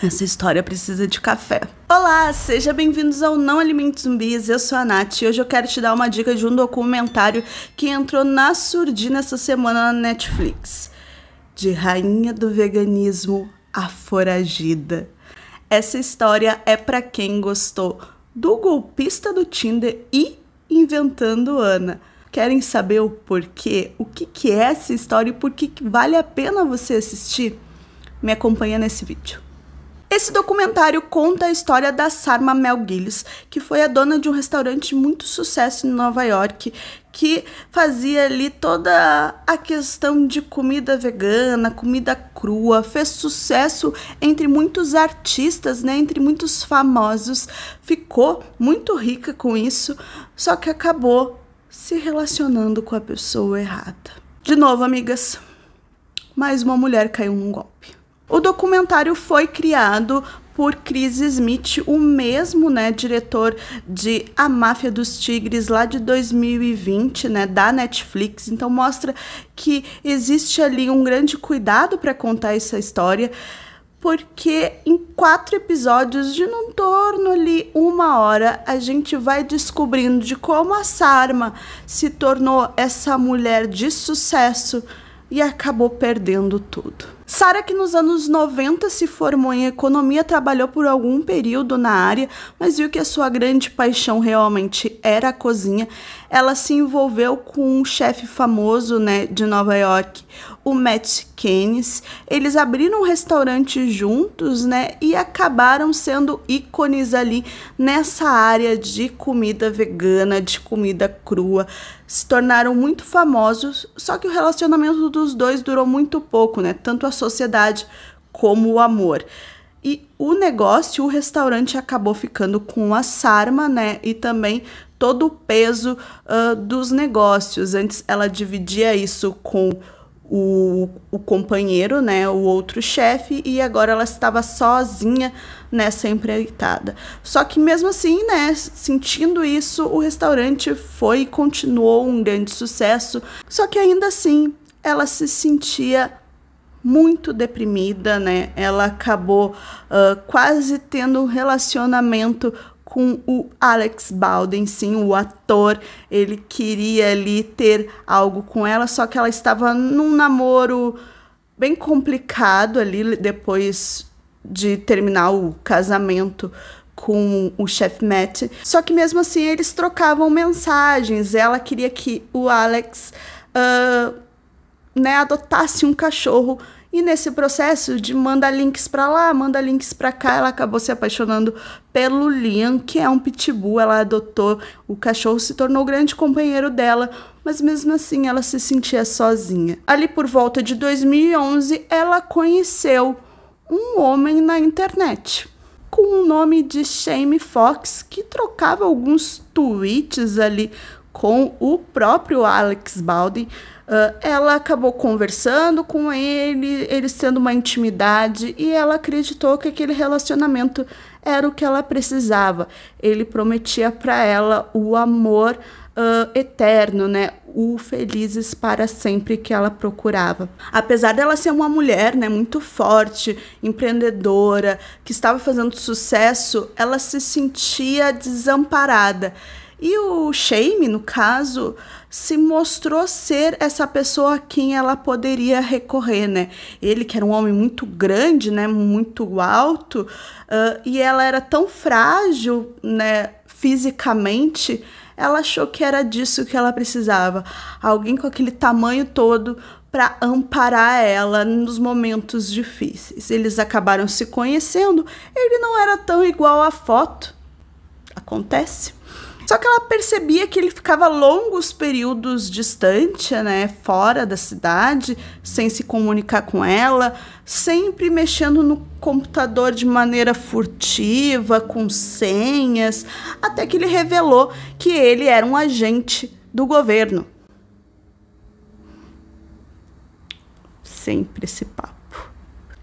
Essa história precisa de café. Olá, seja bem-vindos ao Não Alimentos Zumbis. Eu sou a Nath e hoje eu quero te dar uma dica de um documentário que entrou na surdina essa semana na Netflix. De rainha do veganismo a foragida. Essa história é para quem gostou do golpista do Tinder e inventando Ana. Querem saber o porquê? O que, que é essa história e por que, que vale a pena você assistir? Me acompanha nesse vídeo. Esse documentário conta a história da Sarma Melguilis, que foi a dona de um restaurante muito sucesso em Nova York, que fazia ali toda a questão de comida vegana, comida crua, fez sucesso entre muitos artistas, né, entre muitos famosos, ficou muito rica com isso, só que acabou se relacionando com a pessoa errada. De novo, amigas, mais uma mulher caiu num golpe. O documentário foi criado por Chris Smith, o mesmo, né, diretor de A Máfia dos Tigres lá de 2020, né, da Netflix. Então mostra que existe ali um grande cuidado para contar essa história, porque em quatro episódios de não torno ali uma hora a gente vai descobrindo de como a Sarma se tornou essa mulher de sucesso e acabou perdendo tudo. Sara, que nos anos 90 se formou em economia, trabalhou por algum período na área, mas viu que a sua grande paixão realmente era a cozinha. Ela se envolveu com um chefe famoso né, de Nova York, o Matt Keynes, eles abriram um restaurante juntos, né? E acabaram sendo ícones ali nessa área de comida vegana, de comida crua. Se tornaram muito famosos, só que o relacionamento dos dois durou muito pouco, né? Tanto a sociedade como o amor. E o negócio, o restaurante acabou ficando com a Sarma, né? E também todo o peso uh, dos negócios. Antes ela dividia isso com o, o companheiro, né, o outro chefe, e agora ela estava sozinha nessa empreitada. Só que mesmo assim, né, sentindo isso, o restaurante foi e continuou um grande sucesso. Só que ainda assim, ela se sentia muito deprimida, né? Ela acabou uh, quase tendo um relacionamento com o Alex Baldwin, sim, o ator. Ele queria ali ter algo com ela, só que ela estava num namoro bem complicado ali depois de terminar o casamento com o chefe Matt. Só que mesmo assim eles trocavam mensagens. Ela queria que o Alex uh, né, adotasse um cachorro e nesse processo de manda links para lá, manda links para cá, ela acabou se apaixonando pelo Liam, que é um pitbull. Ela adotou o cachorro, se tornou o grande companheiro dela, mas mesmo assim ela se sentia sozinha. Ali por volta de 2011, ela conheceu um homem na internet com o nome de Shame Fox, que trocava alguns tweets ali com o próprio Alex Baldi. Uh, ela acabou conversando com ele, eles tendo uma intimidade, e ela acreditou que aquele relacionamento era o que ela precisava. Ele prometia para ela o amor uh, eterno, né? O felizes para sempre que ela procurava. Apesar dela ser uma mulher, né, muito forte, empreendedora, que estava fazendo sucesso, ela se sentia desamparada. E o Shame, no caso, se mostrou ser essa pessoa a quem ela poderia recorrer, né? Ele, que era um homem muito grande, né? Muito alto, uh, e ela era tão frágil, né? Fisicamente, ela achou que era disso que ela precisava. Alguém com aquele tamanho todo para amparar ela nos momentos difíceis. Eles acabaram se conhecendo, ele não era tão igual à foto. Acontece. Só que ela percebia que ele ficava longos períodos distante, né, fora da cidade, sem se comunicar com ela, sempre mexendo no computador de maneira furtiva, com senhas, até que ele revelou que ele era um agente do governo. Sempre esse papo.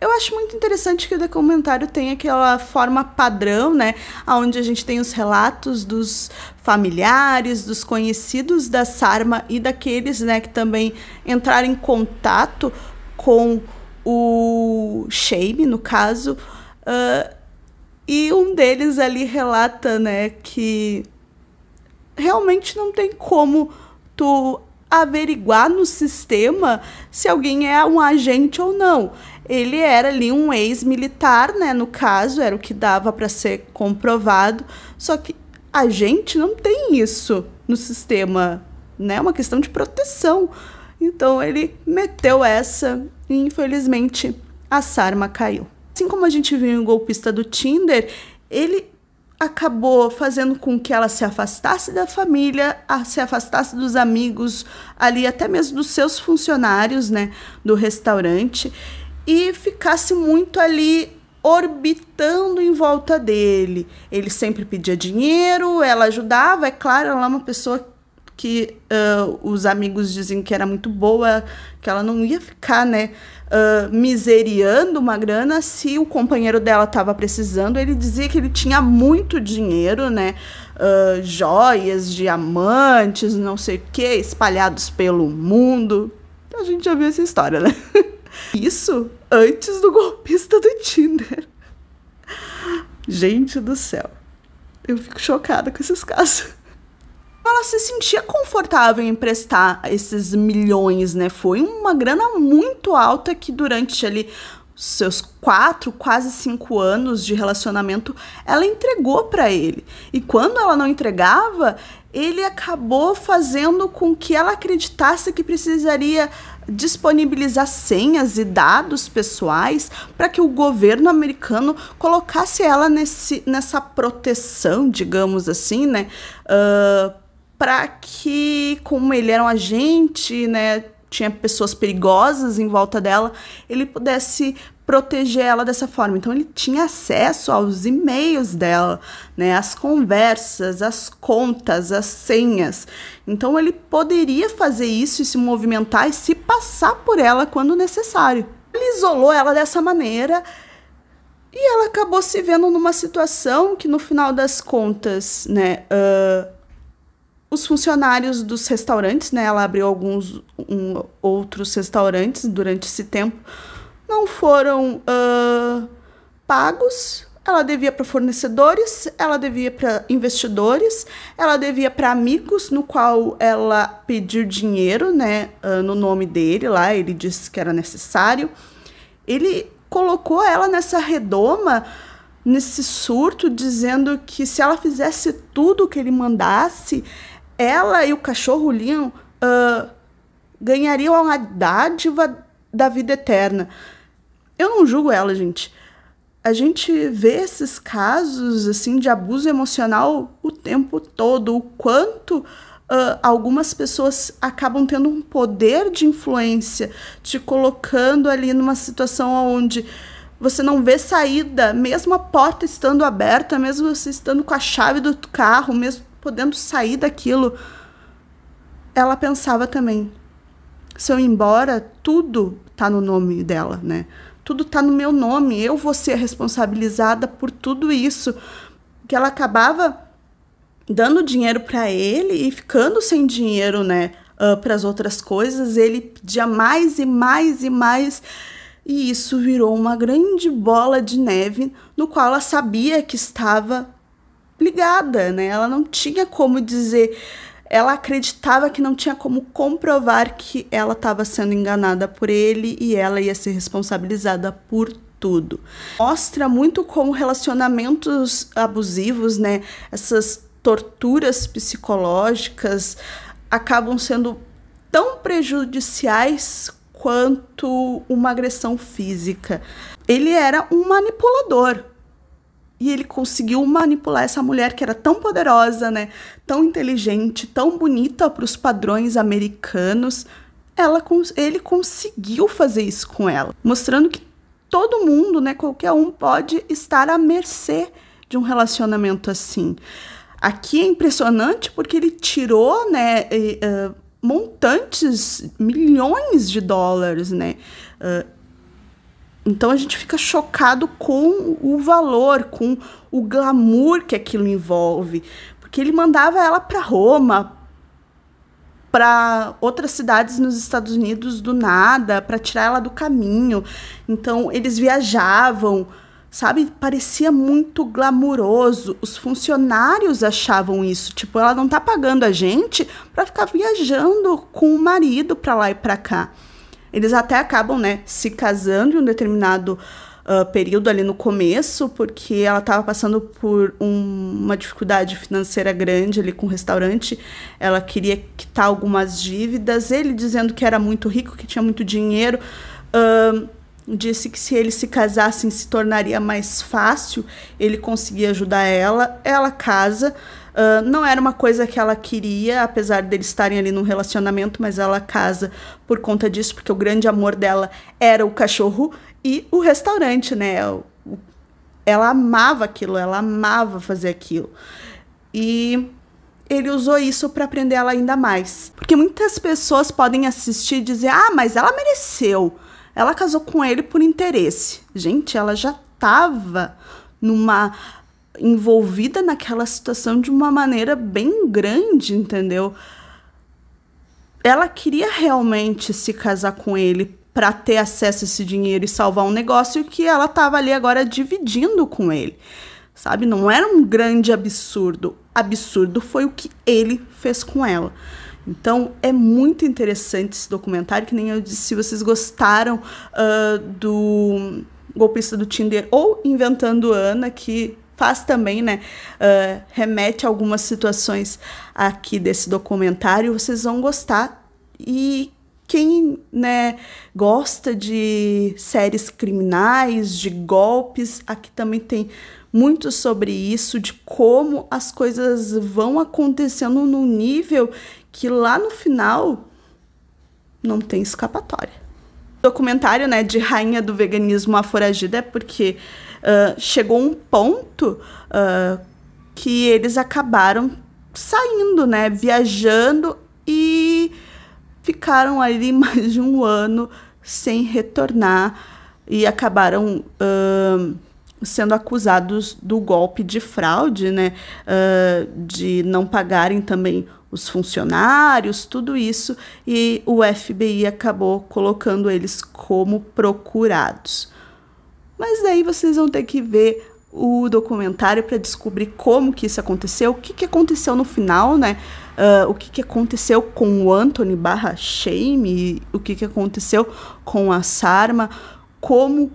Eu acho muito interessante que o documentário tenha aquela forma padrão, né? Onde a gente tem os relatos dos familiares, dos conhecidos da Sarma e daqueles, né, que também entraram em contato com o Shame, no caso. Uh, e um deles ali relata, né, que realmente não tem como tu averiguar no sistema se alguém é um agente ou não ele era ali um ex-militar, né? No caso, era o que dava para ser comprovado. Só que a gente não tem isso no sistema, né? É uma questão de proteção. Então ele meteu essa e infelizmente a Sarma caiu. Assim como a gente viu em golpista do Tinder, ele acabou fazendo com que ela se afastasse da família, se afastasse dos amigos, ali até mesmo dos seus funcionários, né, do restaurante e ficasse muito ali orbitando em volta dele. Ele sempre pedia dinheiro, ela ajudava, é claro, ela é uma pessoa que uh, os amigos dizem que era muito boa, que ela não ia ficar, né, uh, miseriando uma grana se o companheiro dela estava precisando. Ele dizia que ele tinha muito dinheiro, né, uh, joias, diamantes, não sei o que, espalhados pelo mundo. A gente já viu essa história, né? Isso antes do golpista do Tinder. Gente do céu. Eu fico chocada com esses casos. Ela se sentia confortável em emprestar esses milhões, né? Foi uma grana muito alta que durante ali seus quatro, quase cinco anos de relacionamento, ela entregou para ele. E quando ela não entregava, ele acabou fazendo com que ela acreditasse que precisaria disponibilizar senhas e dados pessoais para que o governo americano colocasse ela nesse, nessa proteção, digamos assim, né? Uh, ah, para que, como ele era um agente, né? tinha pessoas perigosas em volta dela, ele pudesse proteger ela dessa forma. Então ele tinha acesso aos e-mails dela, né, as conversas, as contas, as senhas. Então ele poderia fazer isso e se movimentar e se passar por ela quando necessário. Ele isolou ela dessa maneira e ela acabou se vendo numa situação que no final das contas, né, uh, os funcionários dos restaurantes, né? Ela abriu alguns um, outros restaurantes durante esse tempo, não foram uh, pagos. Ela devia para fornecedores, ela devia para investidores, ela devia para amigos, no qual ela pediu dinheiro, né? Uh, no nome dele lá, ele disse que era necessário. Ele colocou ela nessa redoma nesse surto dizendo que se ela fizesse tudo o que ele mandasse, ela e o cachorro liam uh, ganhariam a dádiva da vida eterna. Eu não julgo ela, gente. A gente vê esses casos assim de abuso emocional o tempo todo, o quanto uh, algumas pessoas acabam tendo um poder de influência, te colocando ali numa situação onde você não vê saída, mesmo a porta estando aberta, mesmo você estando com a chave do carro, mesmo podendo sair daquilo, ela pensava também: se eu ir embora, tudo está no nome dela, né? Tudo está no meu nome, eu vou ser responsabilizada por tudo isso. Que ela acabava dando dinheiro para ele e ficando sem dinheiro, né? Uh, ah, para as outras coisas, ele pedia mais e mais e mais. E isso virou uma grande bola de neve no qual ela sabia que estava ligada, né? Ela não tinha como dizer. Ela acreditava que não tinha como comprovar que ela estava sendo enganada por ele e ela ia ser responsabilizada por tudo. Mostra muito como relacionamentos abusivos, né? Essas torturas psicológicas acabam sendo tão prejudiciais quanto uma agressão física. Ele era um manipulador, e ele conseguiu manipular essa mulher que era tão poderosa, né? Tão inteligente, tão bonita para os padrões americanos. Ela, ele conseguiu fazer isso com ela, mostrando que todo mundo, né, qualquer um pode estar à mercê de um relacionamento assim. Aqui é impressionante porque ele tirou, né, montantes, milhões de dólares, né, então a gente fica chocado com o valor, com o glamour que aquilo envolve, porque ele mandava ela para Roma, para outras cidades nos Estados Unidos do nada, para tirar ela do caminho. Então eles viajavam, sabe? Parecia muito glamuroso. Os funcionários achavam isso, tipo, ela não tá pagando a gente para ficar viajando com o marido para lá e para cá. Eles até acabam, né, se casando em um determinado uh, período ali no começo, porque ela estava passando por um, uma dificuldade financeira grande ali com o restaurante. Ela queria quitar algumas dívidas. Ele dizendo que era muito rico, que tinha muito dinheiro. Uh, disse que se eles se casassem se tornaria mais fácil, ele conseguia ajudar ela. Ela casa, Uh, não era uma coisa que ela queria, apesar deles estarem ali num relacionamento, mas ela casa por conta disso, porque o grande amor dela era o cachorro e o restaurante, né? ela amava aquilo, ela amava fazer aquilo. E ele usou isso para aprender ela ainda mais. Porque muitas pessoas podem assistir e dizer: ah, mas ela mereceu. Ela casou com ele por interesse. Gente, ela já estava numa envolvida naquela situação de uma maneira bem grande, entendeu? Ela queria realmente se casar com ele para ter acesso a esse dinheiro e salvar um negócio que ela estava ali agora dividindo com ele. Sabe? Não era um grande absurdo. Absurdo foi o que ele fez com ela. Então é muito interessante esse documentário, que nem eu disse, se vocês gostaram uh, do golpista do Tinder ou Inventando Ana, que faz também, né? Uh, remete a algumas situações aqui desse documentário. Vocês vão gostar. E quem né, gosta de séries criminais, de golpes, aqui também tem muito sobre isso, de como as coisas vão acontecendo num nível que lá no final não tem escapatória documentário, né, de rainha do veganismo a foragida é porque uh, chegou um ponto uh, que eles acabaram saindo, né, viajando e ficaram ali mais de um ano sem retornar e acabaram uh, sendo acusados do golpe de fraude, né, uh, de não pagarem também os funcionários, tudo isso, e o FBI acabou colocando eles como procurados. Mas daí vocês vão ter que ver o documentário para descobrir como que isso aconteceu, o que, que aconteceu no final, né? Uh, o que, que aconteceu com o Anthony barra Shame, o que, que aconteceu com a Sarma, como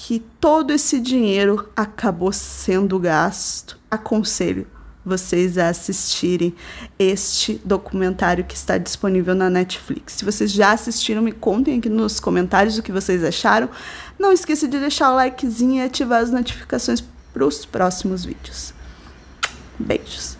que todo esse dinheiro acabou sendo gasto. Aconselho vocês a assistirem este documentário que está disponível na Netflix. Se vocês já assistiram, me contem aqui nos comentários o que vocês acharam. Não esqueça de deixar o likezinho e ativar as notificações para os próximos vídeos. Beijos!